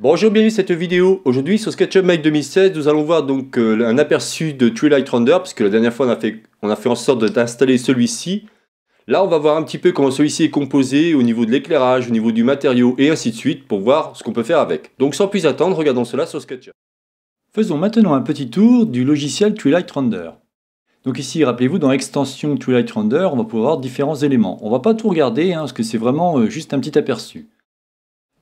Bonjour, bienvenue à cette vidéo. Aujourd'hui sur SketchUp Make 2016, nous allons voir donc euh, un aperçu de Twilight Render, puisque la dernière fois on a fait, en sorte d'installer celui-ci. Là, on va voir un petit peu comment celui-ci est composé au niveau de l'éclairage, au niveau du matériau et ainsi de suite pour voir ce qu'on peut faire avec. Donc sans plus attendre, regardons cela sur SketchUp. Faisons maintenant un petit tour du logiciel Twilight Render. Donc ici, rappelez-vous, dans l'extension Twilight Render, on va pouvoir voir différents éléments. On va pas tout regarder, hein, parce que c'est vraiment euh, juste un petit aperçu.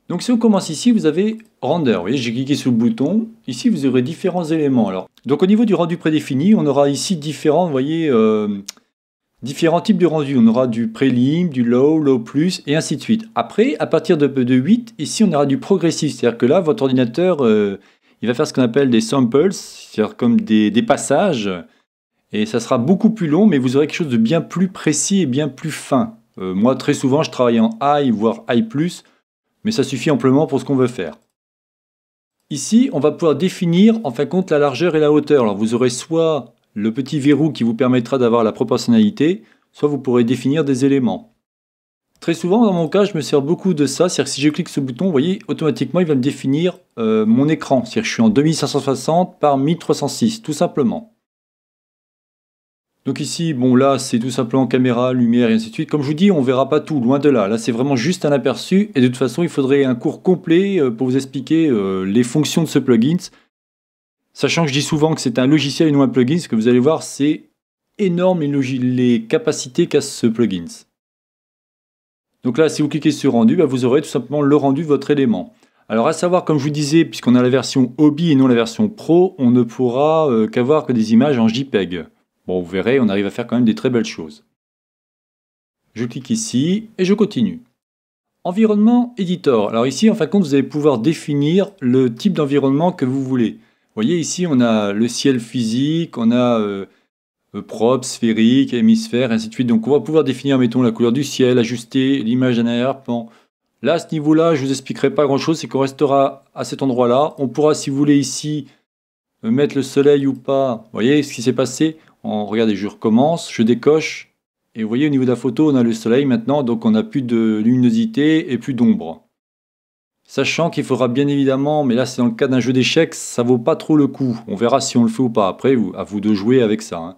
Donc si on commence ici, vous avez render. Vous voyez, j'ai cliqué sur le bouton. Ici, vous aurez différents éléments. donc au niveau du rendu prédéfini, on aura ici différents, euh, différents types de rendu. On aura du prélim, du low, low plus, et ainsi de suite. Après, à partir de, de 8, ici, on aura du progressif. C'est-à-dire que là, votre ordinateur, euh, il va faire ce qu'on appelle des samples, c'est-à-dire comme des, passages. Et ça sera beaucoup plus long, mais vous aurez quelque chose de bien plus précis et bien plus fin. Euh, moi, très souvent, je travaille en high, voire high mais ça suffit amplement pour ce qu'on veut faire. Ici, on va pouvoir définir en fin de compte la largeur et la hauteur. Alors vous aurez soit le petit verrou qui vous permettra d'avoir la proportionnalité, soit vous pourrez définir des éléments. Très souvent, dans mon cas, je me sers beaucoup de ça. C'est-à-dire que si je clique ce bouton, vous voyez, automatiquement, il va me définir euh, mon écran. C'est-à-dire que je suis en 2560 par 1306, tout simplement. Donc ici, bon là, c'est tout simplement caméra, lumière et ainsi de suite. Comme je vous dis, on verra pas tout, loin de là. Là, c'est vraiment juste un aperçu. Et de toute façon, il faudrait un cours complet euh, pour vous expliquer euh, les fonctions de ce plugin. Sachant que je dis souvent que c'est un logiciel et non un plugin, ce que vous allez voir, c'est énorme les capacités qu'a ce plugin. Donc là, si vous cliquez sur rendu, bah, vous aurez tout simplement le rendu de votre élément. Alors à savoir, comme je vous disais, puisqu'on a la version hobby et non la version pro, on ne pourra euh, qu'avoir que des images en JPEG. Bon, vous verrez, on arrive à faire quand même des très belles choses. Je clique ici et je continue. Environnement éditeur. Alors ici, en fin de compte, vous allez pouvoir définir le type d'environnement que vous voulez. Vous voyez ici, on a le ciel physique, on a euh, propre, sphérique, hémisphère, ainsi de suite. Donc on va pouvoir définir, mettons, la couleur du ciel, ajuster l'image d'un arrière Là, à ce niveau-là, je ne vous expliquerai pas grand-chose, c'est qu'on restera à cet endroit-là. On pourra, si vous voulez, ici, euh, mettre le soleil ou pas. Vous voyez ce qui s'est passé on, regardez, je recommence, je décoche. Et vous voyez, au niveau de la photo, on a le soleil maintenant, donc on n'a plus de luminosité et plus d'ombre. Sachant qu'il faudra bien évidemment, mais là c'est dans le cas d'un jeu d'échecs, ça vaut pas trop le coup. On verra si on le fait ou pas. Après, à vous de jouer avec ça. Hein.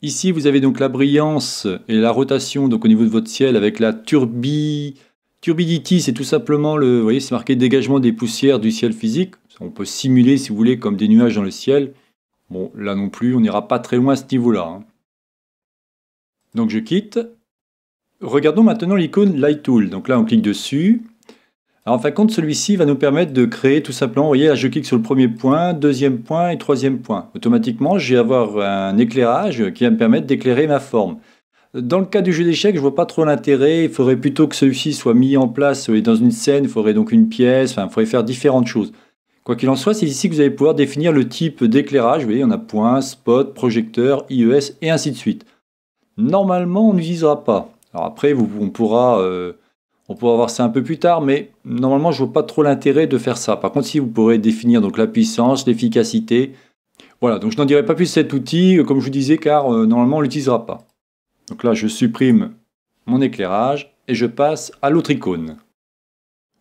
Ici, vous avez donc la brillance et la rotation donc au niveau de votre ciel avec la turbidité turbidity. C'est tout simplement le, vous voyez, marqué dégagement des poussières du ciel physique. On peut simuler, si vous voulez, comme des nuages dans le ciel. Bon, là non plus, on n'ira pas très loin à ce niveau-là. Hein. Donc je quitte. Regardons maintenant l'icône Light Tool. Donc là, on clique dessus. Alors en fin de compte, celui-ci va nous permettre de créer tout simplement, vous voyez, là, je clique sur le premier point, deuxième point et troisième point. Automatiquement, je vais avoir un éclairage qui va me permettre d'éclairer ma forme. Dans le cas du jeu d'échecs, je vois pas trop l'intérêt. Il faudrait plutôt que celui-ci soit mis en place et dans une scène. Il faudrait donc une pièce. Enfin, il faudrait faire différentes choses. Quoi qu'il en soit, c'est ici que vous allez pouvoir définir le type d'éclairage. Vous voyez, on a point, spot, projecteur, IES et ainsi de suite. Normalement, on n'utilisera pas. Alors après, on, pourra, euh, on pourra voir ça un peu plus tard, mais normalement, je ne vois pas trop l'intérêt de faire ça. Par contre, si vous pourrez définir donc, la puissance, l'efficacité. Voilà, donc je n'en dirai pas plus cet outil, euh, comme je vous disais, car euh, normalement, on ne l'utilisera pas. Donc là, je supprime mon éclairage et je passe à l'autre icône.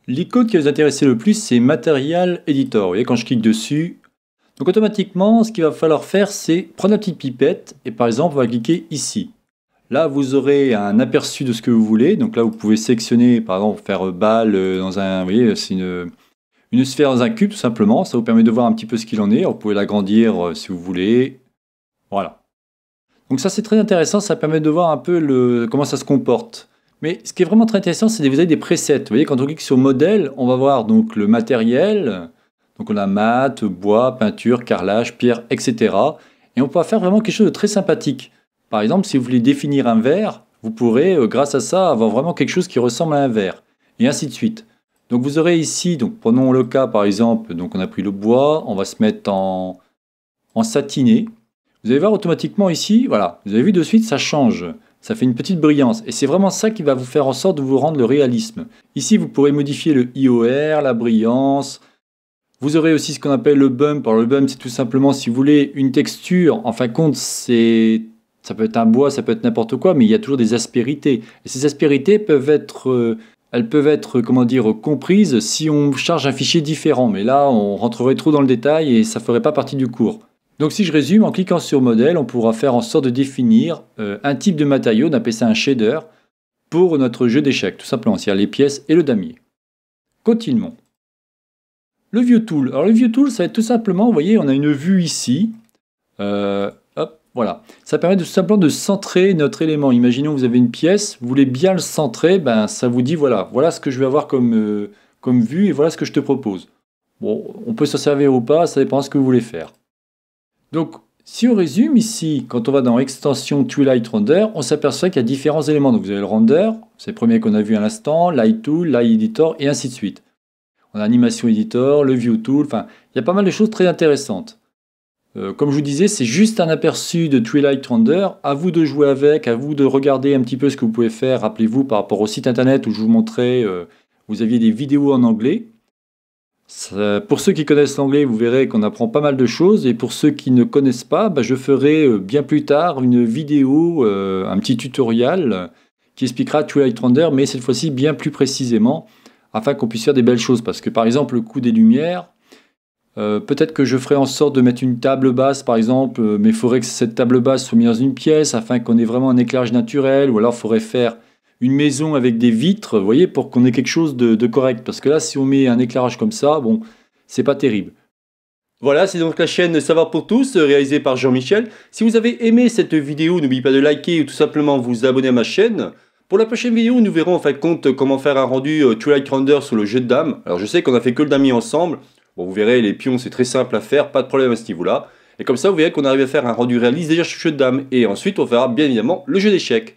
L'icône qui va vous intéresser le plus, c'est Material Editor. Vous voyez, quand je clique dessus, donc automatiquement, ce qu'il va falloir faire, c'est prendre la petite pipette et par exemple, on va cliquer ici. Là, vous aurez un aperçu de ce que vous voulez. Donc là, vous pouvez sélectionner, par exemple, faire balle dans un... Vous voyez, c'est une, sphère dans un cube, tout simplement. Ça vous permet de voir un petit peu ce qu'il en est. vous pouvez l'agrandir euh, si vous voulez. Voilà. Donc ça, c'est très intéressant. Ça permet de voir un peu le, comment ça se comporte. Mais ce qui est vraiment très intéressant, c'est que vous avez des presets. Vous voyez, quand on clique sur modèle, on va voir donc le matériel. Donc on a mat, bois, peinture, carrelage, pierre, etc. Et on pourra faire vraiment quelque chose de très sympathique. Par exemple, si vous voulez définir un verre, vous pourrez, euh, grâce à ça, avoir vraiment quelque chose qui ressemble à un verre. Et ainsi de suite. Donc vous aurez ici, donc prenons le cas par exemple, donc on a pris le bois, on va se mettre en, en satiné. Vous allez voir automatiquement ici, voilà, vous avez vu de suite, ça change. Ça fait une petite brillance, et c'est vraiment ça qui va vous faire en sorte de vous rendre le réalisme. Ici, vous pourrez modifier le IOR, la brillance. Vous aurez aussi ce qu'on appelle le bump. Alors le bump, c'est tout simplement, si vous voulez, une texture. En fin de compte, c'est... Ça peut être un bois, ça peut être n'importe quoi, mais il y a toujours des aspérités. Et ces aspérités peuvent être euh, elles peuvent être, comment dire, comprises si on charge un fichier différent. Mais là, on rentrerait trop dans le détail et ça ne ferait pas partie du cours. Donc si je résume, en cliquant sur modèle, on pourra faire en sorte de définir euh, un type de matériau, d'appeler ça un shader, pour notre jeu d'échecs, tout simplement, c'est-à-dire les pièces et le damier. Continuons. Le View Tool. Alors le View Tool, ça va être tout simplement, vous voyez, on a une vue ici. Euh, hop, voilà. Ça permet tout simplement de centrer notre élément. Imaginons que vous avez une pièce, vous voulez bien le centrer, ben, ça vous dit, voilà, voilà ce que je vais avoir comme, euh, comme vue et voilà ce que je te propose. Bon, on peut s'en servir ou pas, ça dépend de ce que vous voulez faire. Donc, si on résume ici, quand on va dans Extension Twilight Render, on s'aperçoit qu'il y a différents éléments. Donc, vous avez le render, c'est le premier qu'on a vu à l'instant, Light Tool, Light Editor, et ainsi de suite. On a Animation Editor, le View Tool, enfin, il y a pas mal de choses très intéressantes. Euh, comme je vous disais, c'est juste un aperçu de Twilight Render. À vous de jouer avec, à vous de regarder un petit peu ce que vous pouvez faire. Rappelez-vous par rapport au site internet où je vous montrais, euh, vous aviez des vidéos en anglais pour ceux qui connaissent l'anglais, vous verrez qu'on apprend pas mal de choses. Et pour ceux qui ne connaissent pas, bah, je ferai euh, bien plus tard une vidéo, euh, un petit tutoriel qui expliquera Render mais cette fois-ci bien plus précisément, afin qu'on puisse faire des belles choses. Parce que par exemple, le coup des lumières, euh, peut-être que je ferai en sorte de mettre une table basse, par exemple, mais il faudrait que cette table basse soit mise dans une pièce afin qu'on ait vraiment un éclairage naturel, ou alors il faudrait faire une maison avec des vitres, vous voyez, pour qu'on ait quelque chose de, correct. Parce que là, si on met un éclairage comme ça, bon, c'est pas terrible. Voilà, c'est donc la chaîne Savoir pour tous, réalisée par Jean-Michel. Si vous avez aimé cette vidéo, n'oubliez pas de liker ou tout simplement vous abonner à ma chaîne. Pour la prochaine vidéo, nous verrons en fait compte comment faire un rendu euh, Twilight Render sur le jeu de dames. Alors je sais qu'on a fait que le damier ensemble. Bon, vous verrez, les pions, c'est très simple à faire, pas de problème à ce niveau-là. Et comme ça, vous verrez qu'on arrive à faire un rendu réaliste déjà sur le jeu de dames. Et ensuite, on fera bien évidemment le jeu d'échecs.